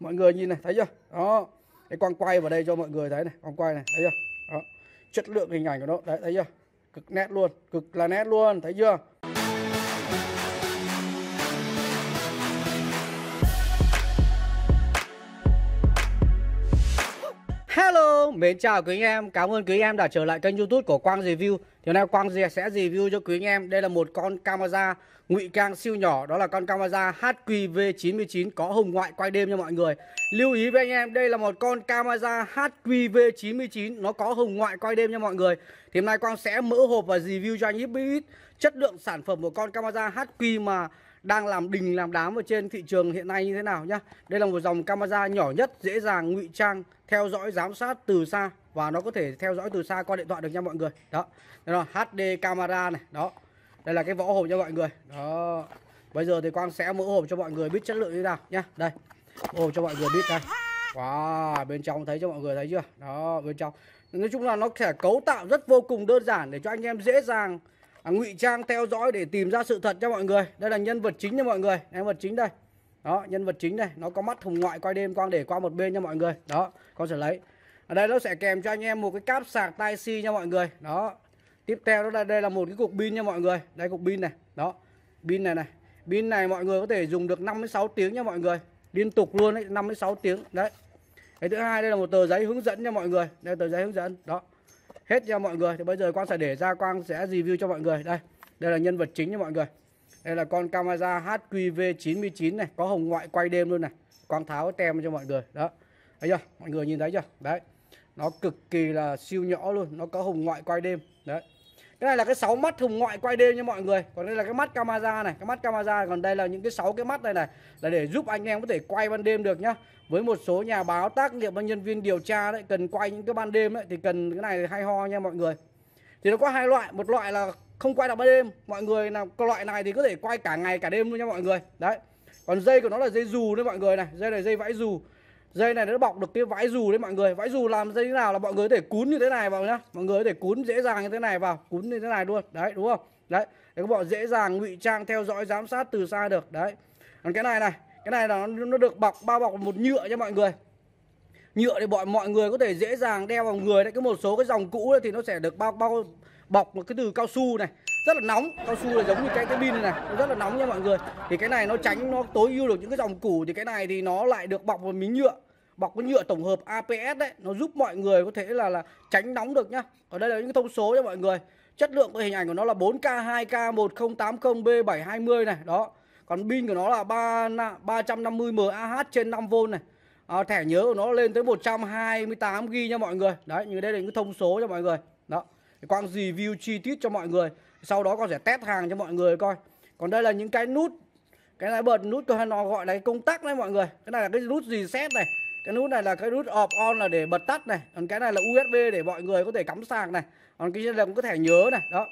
mọi người nhìn này thấy chưa đó cái quang quay vào đây cho mọi người thấy này quang quay này thấy chưa đó chất lượng hình ảnh của nó đấy thấy chưa cực nét luôn cực là nét luôn thấy chưa Hello, mến chào quý anh em. Cảm ơn quý anh em đã trở lại kênh YouTube của Quang Review. Thì hôm nay Quang sẽ review cho quý anh em. Đây là một con camera ngụy trang siêu nhỏ đó là con camera HQV99 có hồng ngoại quay đêm nha mọi người lưu ý với anh em đây là một con camera HQV99 nó có hồng ngoại quay đêm nha mọi người thì hôm nay Quang sẽ mở hộp và review cho anh biết chất lượng sản phẩm của con camera HQ mà đang làm đình làm đám ở trên thị trường hiện nay như thế nào nhá đây là một dòng camera nhỏ nhất dễ dàng ngụy trang theo dõi giám sát từ xa và nó có thể theo dõi từ xa qua điện thoại được nha mọi người đó, đây là HD camera này đó đây là cái vỏ hộp cho mọi người đó bây giờ thì quang sẽ mở hộp cho mọi người biết chất lượng như thế nào nhá đây mở hộp cho mọi người biết đây wow bên trong thấy cho mọi người thấy chưa đó bên trong nói chung là nó sẽ cấu tạo rất vô cùng đơn giản để cho anh em dễ dàng à, ngụy trang theo dõi để tìm ra sự thật cho mọi người đây là nhân vật chính cho mọi người nhân vật chính đây đó nhân vật chính đây nó có mắt thùng ngoại quay đêm quang để qua một bên cho mọi người đó con sẽ lấy ở đây nó sẽ kèm cho anh em một cái cáp sạc tai si nha mọi người đó tiếp theo đó là đây là một cái cục pin nha mọi người đây cục pin này đó pin này này pin này mọi người có thể dùng được 56 tiếng nha mọi người liên tục luôn đấy 56 tiếng đấy cái thứ hai đây là một tờ giấy hướng dẫn nha mọi người đây tờ giấy hướng dẫn đó hết nha mọi người thì bây giờ quang sẽ để ra quang sẽ review cho mọi người đây đây là nhân vật chính nha mọi người đây là con camera HQV 99 này có hồng ngoại quay đêm luôn này quang tháo tem cho mọi người đó thấy chưa mọi người nhìn thấy chưa đấy nó cực kỳ là siêu nhỏ luôn nó có hồng ngoại quay đêm đấy cái này là cái sáu mắt thùng ngoại quay đêm nha mọi người còn đây là cái mắt camera này cái mắt camera còn đây là những cái sáu cái mắt này này là để giúp anh em có thể quay ban đêm được nhá với một số nhà báo tác nghiệp và nhân viên điều tra đấy cần quay những cái ban đêm đấy thì cần cái này hay ho nha mọi người thì nó có hai loại một loại là không quay được ban đêm mọi người là loại này thì có thể quay cả ngày cả đêm luôn nha mọi người đấy còn dây của nó là dây dù đấy mọi người này dây này dây vãi dù dây này nó bọc được cái vãi dù đấy mọi người vãi dù làm dây như nào là mọi người để cún như thế này vào nhá mọi người để cún dễ dàng như thế này vào cún như thế này luôn đấy đúng không đấy để các bạn dễ dàng ngụy trang theo dõi giám sát từ xa được đấy còn cái này này cái này là nó, nó được bọc bao bọc một nhựa cho mọi người nhựa thì bọn mọi người có thể dễ dàng đeo vào người đấy cái một số cái dòng cũ thì nó sẽ được bao bao bọc một cái từ cao su này rất là nóng cao su là giống như cái cái pin này, nó rất là nóng nha mọi người thì cái này nó tránh nó tối ưu được những cái dòng cũ thì cái này thì nó lại được bọc vào miếng nhựa bọc cái nhựa tổng hợp APS đấy nó giúp mọi người có thể là là tránh nóng được nhá ở đây là những thông số cho mọi người chất lượng của hình ảnh của nó là 4K 2K 1080 B720 này đó còn pin của nó là 3 350 mAh trên 5V này à, thẻ nhớ của nó lên tới 128 GB nha mọi người đấy như đây là những thông số cho mọi người đó quang review chi tiết cho mọi người sau đó con sẽ test hàng cho mọi người coi còn đây là những cái nút cái này bật nút tôi hay nó gọi là cái công tắc đấy mọi người cái này là cái nút gì xét này cái nút này là cái nút off on là để bật tắt này còn cái này là usb để mọi người có thể cắm sạc này còn cái này là cũng có thẻ nhớ này đó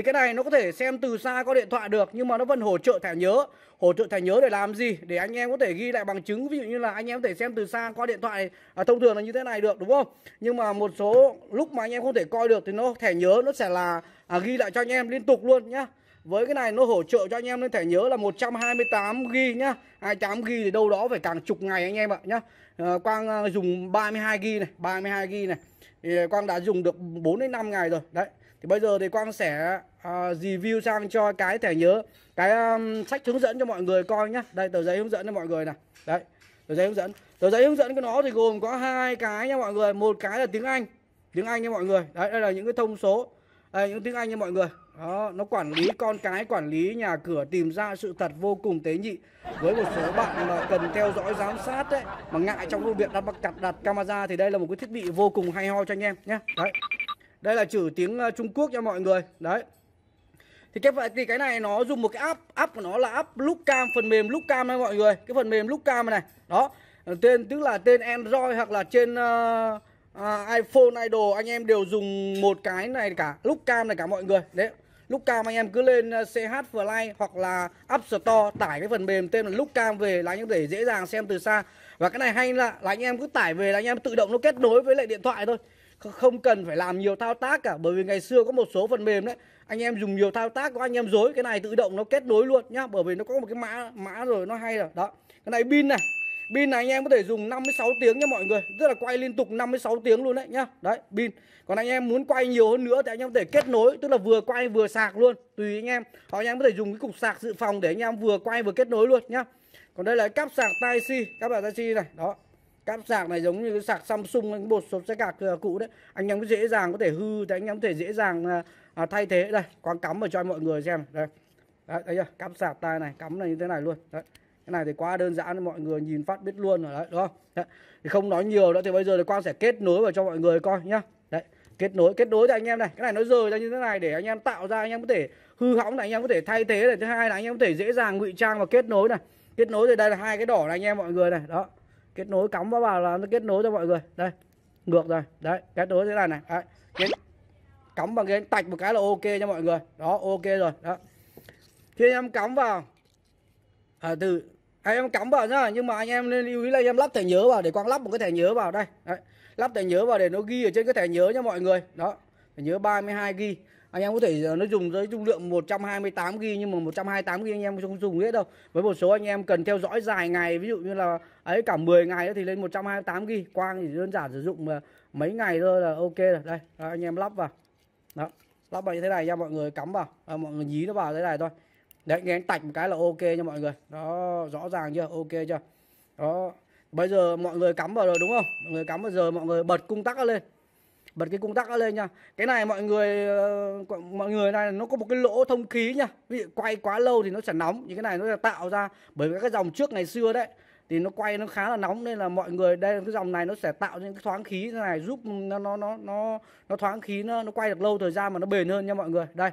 thì cái này nó có thể xem từ xa qua điện thoại được nhưng mà nó vẫn hỗ trợ thẻ nhớ hỗ trợ thẻ nhớ để làm gì để anh em có thể ghi lại bằng chứng ví dụ như là anh em có thể xem từ xa qua điện thoại à, thông thường là như thế này được đúng không nhưng mà một số lúc mà anh em không thể coi được thì nó thẻ nhớ nó sẽ là à, ghi lại cho anh em liên tục luôn nhá với cái này nó hỗ trợ cho anh em lên thẻ nhớ là 128 g nhá 28 g thì đâu đó phải càng chục ngày anh em ạ nhá ờ, à, Quang dùng 32 g này 32 g này thì Quang đã dùng được 4 đến năm ngày rồi đấy thì bây giờ thì quang sẽ uh, review sang cho cái thẻ nhớ cái um, sách hướng dẫn cho mọi người coi nhá đây tờ giấy hướng dẫn cho mọi người này đấy tờ giấy hướng dẫn tờ giấy hướng dẫn của nó thì gồm có hai cái nha mọi người một cái là tiếng anh tiếng anh nha mọi người đấy đây là những cái thông số đây những tiếng anh nha mọi người đó nó quản lý con cái quản lý nhà cửa tìm ra sự thật vô cùng tế nhị với một số bạn mà cần theo dõi giám sát đấy mà ngại trong công việc đặt đặt đặt camera thì đây là một cái thiết bị vô cùng hay ho cho anh em nhé đấy đây là chữ tiếng ờ, Trung Quốc cho mọi người đấy thì cái thì cái này nó dùng một cái app app của nó là app Lookcam phần mềm Lookcam này mọi người cái phần mềm Lookcam này đó ờ, tên tức là tên Android hoặc là trên uh, uh, iPhone Idol anh em đều dùng một cái này cả Lookcam này cả mọi người đấy Lookcam anh em cứ lên CH Fly hoặc là App Store tải cái phần mềm tên là Lookcam về là anh em để dễ dàng xem từ xa và cái này hay là là anh em cứ tải về là anh em tự động nó kết nối với lại điện thoại thôi không cần phải làm nhiều thao tác cả bởi vì ngày xưa có một số phần mềm đấy anh em dùng nhiều thao tác có anh em dối cái này tự động nó kết nối luôn nhá bởi vì nó có một cái mã mã rồi nó hay rồi đó cái này pin này pin này anh em có thể dùng 56 tiếng nha mọi người rất là quay liên tục 56 tiếng luôn đấy nhá đấy pin còn anh em muốn quay nhiều hơn nữa thì anh em có thể kết nối tức là vừa quay vừa sạc luôn tùy anh em hoặc anh em có thể dùng cái cục sạc dự phòng để anh em vừa quay vừa kết nối luôn nhá còn đây là cáp sạc tai si cáp sạc tai si này đó cáp sạc này giống như cái sạc Samsung anh bột số xe cạc ờ, cũ đấy anh em có dễ dàng có thể hư thì anh em có thể dễ dàng ờ, à, thay thế đây quán cắm vào cho mọi người xem đây đấy, thấy chưa cắm sạc tai này cắm này như thế này luôn đấy cái này thì quá đơn giản mọi người nhìn phát biết luôn rồi đấy đúng không đấy. thì không nói nhiều nữa thì bây giờ thì quang sẽ kết nối vào cho mọi người coi nhá đấy kết nối kết nối thì anh em này cái này nó rời ra như thế này để anh em tạo ra anh em có thể hư hỏng này anh em có thể thay thế này thứ hai là anh em có thể dễ dàng ngụy trang và kết nối này kết nối thì đây là hai cái đỏ này anh em mọi người này đó kết nối cắm vào vào là nó kết nối cho mọi người đây ngược rồi đấy kết nối thế này này đấy. Cái, cắm bằng cái tạch một cái là ok cho mọi người đó ok rồi đó khi em cắm vào à, từ anh em cắm vào nhá nhưng mà anh em nên lưu ý là em lắp thẻ nhớ vào để quang lắp một cái thẻ nhớ vào đây đấy. lắp thẻ nhớ vào để nó ghi ở trên cái thẻ nhớ nha mọi người đó thẻ nhớ 32 mươi ghi anh em có thể ờ, nó dùng với dung lượng 128 GB nhưng mà 128 GB anh em không dùng hết đâu với một số anh em cần theo dõi dài ngày ví dụ như là ấy cả 10 ngày thì lên 128 GB quang thì đơn giản sử dụng ờ, mấy ngày thôi là ok rồi đây anh em lắp vào đó lắp vào như thế này nha mọi người cắm vào à, mọi người nhí nó vào thế này thôi đấy nghe tạch một cái là ok nha mọi người đó rõ ràng chưa ok chưa đó bây giờ mọi người cắm vào rồi đúng không mọi người cắm vào giờ mọi người bật cung tắc lên bật cái công tắc nó lên nha cái này mọi người ờ, mọi người này nó có một cái lỗ thông khí nha ví dụ quay quá lâu thì nó sẽ nóng như cái này nó là tạo ra bởi vì các dòng trước ngày xưa đấy thì nó quay nó khá là nóng nên là mọi người đây cái dòng này nó sẽ tạo những cái thoáng khí này giúp nó nó nó nó nó thoáng khí nó nó quay được lâu thời gian mà nó bền hơn nha mọi người đây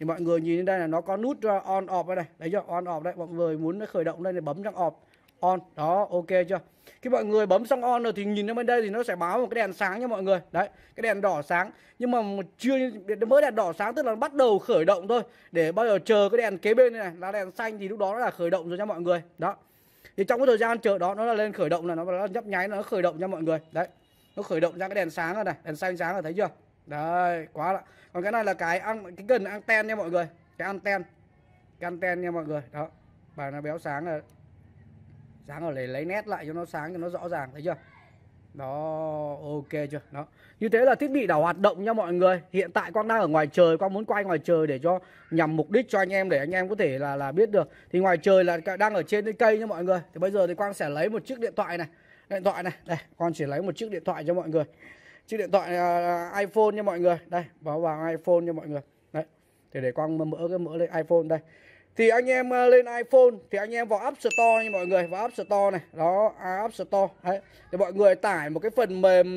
thì mọi người nhìn đây là nó có nút ờ, on off đây này đấy chưa on off đấy mọi người muốn nó khởi động đây thì bấm sang off on đó ok chưa khi mọi người bấm xong on rồi thì nhìn lên bên đây thì nó sẽ báo một cái đèn sáng nha mọi người đấy cái đèn đỏ sáng nhưng mà chưa mới đèn đỏ sáng tức là bắt đầu khởi động thôi để bao giờ chờ cái đèn kế bên này là đèn xanh thì lúc đó nó là khởi động rồi nha mọi người đó thì trong cái thời gian chờ đó nó là lên khởi động là nó, nhấp nháy nó khởi động nha mọi người đấy nó khởi động ra cái đèn sáng rồi này đèn xanh sáng rồi thấy chưa đấy quá lạ còn cái này là cái cái cần anten nha mọi người cái anten cái anten nha mọi người đó bài nó béo sáng rồi sáng rồi lấy lấy nét lại cho nó sáng cho nó rõ ràng thấy chưa đó ok chưa đó như thế là thiết bị đã hoạt động nha mọi người hiện tại quang đang ở ngoài trời quang muốn quay ngoài trời để cho nhằm mục đích cho anh em để anh em có thể là là biết được thì ngoài trời là đang ở trên cái cây nha mọi người thì bây giờ thì quang sẽ lấy một chiếc điện thoại này điện thoại này đây con chỉ lấy một chiếc điện thoại cho mọi người chiếc điện thoại là iphone nha mọi người đây vào vào iphone nha mọi người đấy thì để quang mỡ cái mỡ lên iphone đây thì anh em ờ, lên iPhone thì anh em vào App Store nha mọi người vào App Store này đó à, App Store đấy. thì mọi người tải một cái phần mềm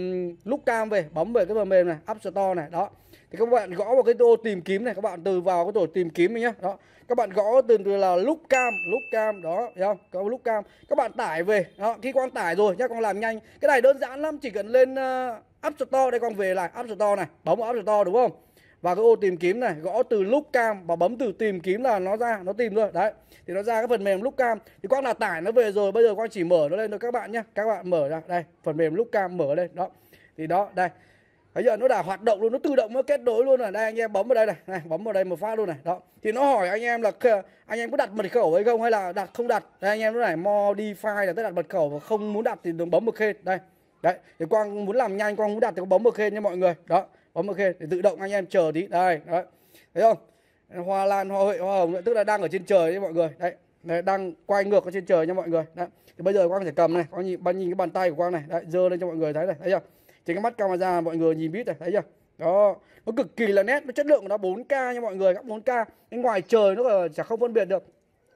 lúc cam về bấm về cái phần mềm này App Store này đó thì các bạn gõ vào cái ô tìm kiếm này các bạn từ vào cái tổ tìm kiếm này nhá đó các bạn gõ từ từ là lúc cam lúc cam đó thấy không có lúc cam các bạn tải về đó khi con tải rồi nhá con làm nhanh cái này đơn giản lắm chỉ cần lên uh, App Store đây con về lại App Store này bấm vào App Store đúng không vào cái ô tìm kiếm này gõ từ lúc cam và bấm từ tìm kiếm là nó ra nó tìm rồi đấy thì nó ra cái phần mềm lúc cam thì quang đã tải nó về rồi bây giờ quang chỉ mở nó lên thôi các bạn nhé các bạn mở ra đây phần mềm lúc cam mở lên đó thì đó đây bây giờ nó đã hoạt động luôn nó tự động nó kết nối luôn rồi đây anh em bấm vào đây này, này bấm vào đây một phát luôn này đó thì nó hỏi anh em là anh em có đặt mật khẩu hay không hay là đặt không đặt đây anh em lúc này modify là tất đặt mật khẩu và không muốn đặt thì đừng bấm một khen đây đấy thì quang muốn làm nhanh quang muốn đặt thì có bấm một khen nha mọi người đó bấm ok thì tự động anh em chờ tí đây đấy thấy không hoa lan hoa huệ hoa hồng nữa tức là đang ở trên trời đấy mọi người đấy đấy, đang quay ngược ở trên trời nha mọi người đấy. thì bây giờ quang phải cầm này quang nhìn bạn nhìn cái bàn tay của quang này đấy giơ lên cho mọi người thấy này thấy chưa trên cái mắt camera mọi người nhìn biết này thấy chưa đó nó cực kỳ là nét nó chất lượng của nó 4k nha mọi người các 4k cái ngoài trời nó là chả không phân biệt được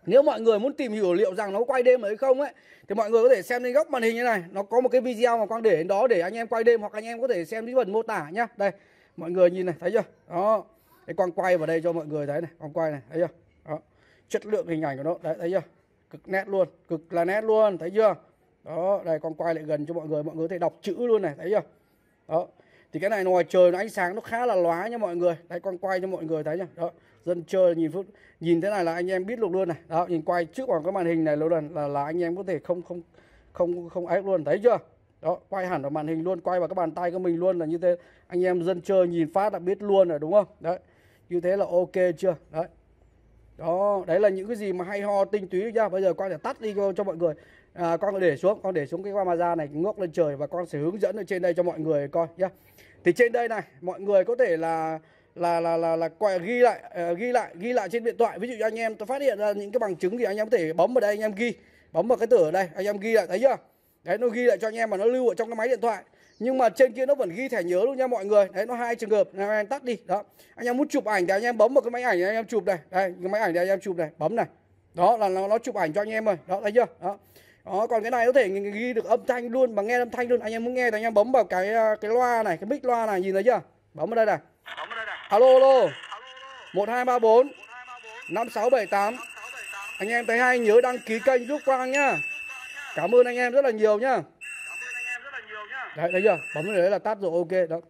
nếu mọi người muốn tìm hiểu liệu rằng nó quay đêm hay không ấy thì mọi người có thể xem lên góc màn hình như này nó có một cái video mà quang để đến đó để anh em quay đêm hoặc anh em có thể xem dưới phần mô tả nhá đây mọi người nhìn này thấy chưa đó cái quang quay vào đây cho mọi người thấy này quang quay này thấy chưa đó chất lượng hình ảnh của nó đấy thấy chưa cực nét luôn cực là nét luôn thấy chưa đó đây quang quay lại gần cho mọi người mọi người có thể đọc chữ luôn này thấy chưa đó thì cái này ngoài trời nó ánh sáng nó khá là lóa nha mọi người đấy con quay cho mọi người thấy nhá đó dân chơi nhìn phút nhìn thế này là anh em biết được luôn này đó nhìn quay trước vào cái màn hình này lâu lần là là anh em có thể không không không không ấy luôn thấy chưa đó quay hẳn vào màn hình luôn quay vào các bàn tay của mình luôn là như thế anh em dân chơi nhìn phát đã biết luôn rồi đúng không đấy như thế là ok chưa đấy đó đấy là những cái gì mà hay ho tinh túy nhá bây giờ con sẽ tắt đi cho mọi người à, con để xuống con để xuống cái camera này ngước lên trời và con sẽ hướng dẫn ở trên đây cho mọi người coi nhá thì trên đây này mọi người có thể là là là là là quay ghi lại uh, ghi lại ghi lại trên điện thoại ví dụ như anh em tôi phát hiện ra những cái bằng chứng thì anh em có thể bấm vào đây anh em ghi bấm vào cái tử ở đây anh em ghi lại thấy chưa đấy nó ghi lại cho anh em mà nó lưu ở trong cái máy điện thoại nhưng mà trên kia nó vẫn ghi thẻ nhớ luôn nha mọi người đấy nó hai trường hợp anh em tắt đi đó anh em muốn chụp ảnh thì anh em bấm vào cái máy ảnh anh em chụp này đây cái máy ảnh này anh em chụp này bấm này đó là nó, nó chụp ảnh cho anh em rồi đó thấy chưa đó đó, còn cái này có thể ghi được âm thanh luôn bằng nghe âm thanh luôn anh em muốn nghe thì anh em bấm vào cái à, cái loa này cái mic loa này nhìn thấy chưa bấm vào đây này alo alo một hai ba bốn năm sáu bảy tám anh em thấy hay nhớ đăng ký kênh giúp quang nhá cảm ơn anh em rất là nhiều nhá đấy thấy chưa bấm vào đấy là tắt rồi ok đó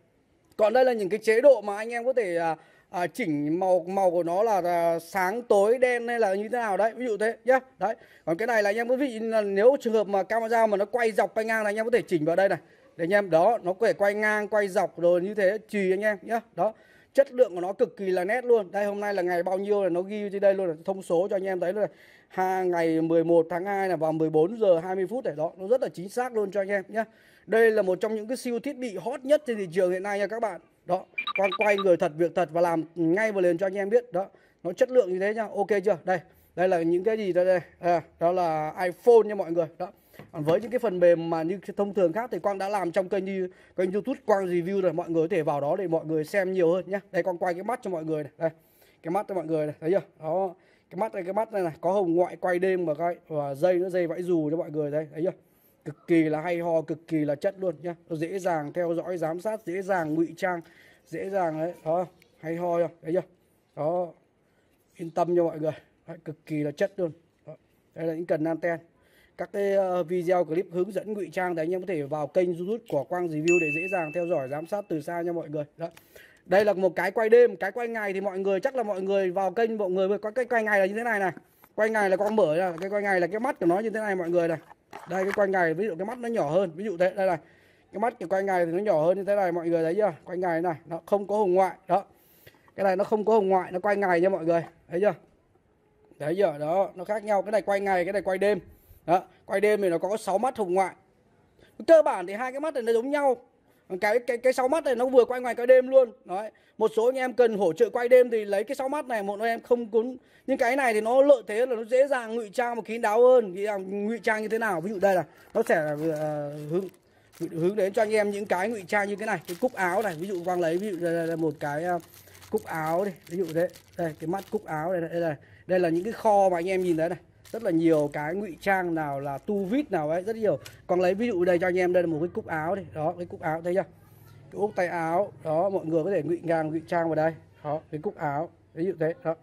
còn đây là những cái chế độ mà anh em có thể à, à, chỉnh màu màu của nó là à, sáng tối đen hay là như thế nào đấy ví dụ thế nhá đấy còn cái này là anh em quý vị là nếu trường hợp mà camera mà nó quay dọc quay ngang là anh em có thể chỉnh vào đây này để anh em đó nó có thể quay ngang quay dọc rồi như thế tùy anh em nhá đó chất lượng của nó cực kỳ là nét luôn đây hôm nay là ngày bao nhiêu là nó ghi trên đây luôn là thông số cho anh em thấy luôn này ha, ngày 11 tháng 2 là vào 14 giờ 20 phút này đó nó rất là chính xác luôn cho anh em nhé đây là một trong những cái siêu thiết bị hot nhất trên thị trường hiện nay nha các bạn đó con quay người thật việc thật và làm ngay vào liền cho anh em biết đó nó chất lượng như thế nhá ok chưa đây đây là những cái gì đây đây à, đó là iPhone nha mọi người đó còn với những cái phần mềm mà như thông thường khác thì quang đã làm trong kênh như kênh youtube quang review rồi mọi người có thể vào đó để mọi người xem nhiều hơn nhé đây quang quay cái mắt cho mọi người này đây cái mắt cho mọi người này thấy chưa đó cái mắt này cái mắt này, này. có hồng ngoại quay đêm mà coi và dây nó dây vãi dù cho mọi người đây thấy chưa cực kỳ là hay ho cực kỳ là chất luôn nhá dễ dàng theo dõi giám sát dễ dàng ngụy trang dễ dàng đấy đó hay ho rồi thấy chưa đó yên tâm cho mọi người đấy, cực kỳ là chất luôn đó. đây là những cần anten các cái ờ, video clip hướng dẫn ngụy trang đấy anh em có thể vào kênh youtube của quang review để dễ dàng theo dõi giám sát từ xa nha mọi người đó đây là một cái quay đêm cái quay ngày thì mọi người chắc là mọi người vào kênh mọi người có cái quay ngày là như thế này này quay ngày là con mở ra cái quay ngày là cái mắt của nó như thế này mọi người này đây cái quay ngày ví dụ cái mắt nó nhỏ hơn ví dụ thế đây này cái mắt cái quay ngày thì nó nhỏ hơn như thế này mọi người thấy chưa quay ngày này nó không có hồng ngoại đó cái này nó không có hồng ngoại nó quay ngày nha mọi người thấy chưa đấy chưa đó nó khác nhau cái này quay ngày cái này quay đêm đó. quay đêm thì nó có 6 mắt hồng ngoại cơ bản thì hai cái mắt này nó giống nhau cái cái cái sáu mắt này nó vừa quay ngoài quay đêm luôn đấy một số anh em cần hỗ trợ quay đêm thì lấy cái sáu mắt này một anh em không cún nhưng cái này thì nó lợi thế là nó dễ dàng ngụy trang một kín đáo hơn ngụy trang như thế nào ví dụ đây là nó sẽ là ờ, hướng hướng đến cho anh em những cái ngụy trang như thế này cái cúc áo này ví dụ quang lấy ví dụ đây, đây, một cái ờ, cúc áo đi ví dụ thế đây cái mắt cúc áo này đây, đây, đây đây là những cái kho mà anh em nhìn thấy này rất là nhiều cái ngụy trang nào là tu vít nào ấy rất nhiều còn lấy ví dụ đây cho anh em đây là một cái cúc áo này đó cái cúc áo thấy chưa cái ốp tay áo đó mọi người có thể ngụy ngang ngụy trang vào đây đó cái cúc áo ví dụ thế đó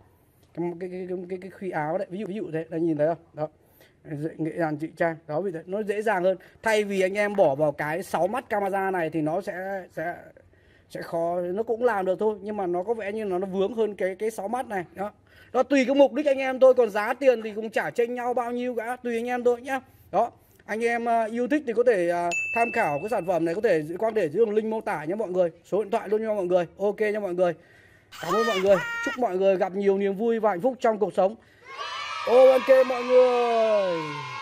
cái cái cái cái, cái khuy áo đấy ví dụ ví dụ thế anh nhìn thấy không đó ngụy dàn chị trang đó vì thế nó dễ dàng hơn thay vì anh em bỏ vào cái 6 mắt camera này thì nó sẽ sẽ sẽ khó nó cũng làm được thôi nhưng mà nó có vẻ như nó nó vướng hơn cái cái sáu mắt này đó đó tùy cái mục đích anh em tôi còn giá tiền thì cũng trả tranh nhau bao nhiêu cả tùy anh em tôi nhá đó anh em à, yêu thích thì có thể à, tham khảo cái sản phẩm này có thể quan để dưới đường link mô tả nhé mọi người số điện thoại luôn nha mọi người ok nha mọi người cảm ơn mọi người chúc mọi người gặp nhiều niềm vui và hạnh phúc trong cuộc sống ok mọi người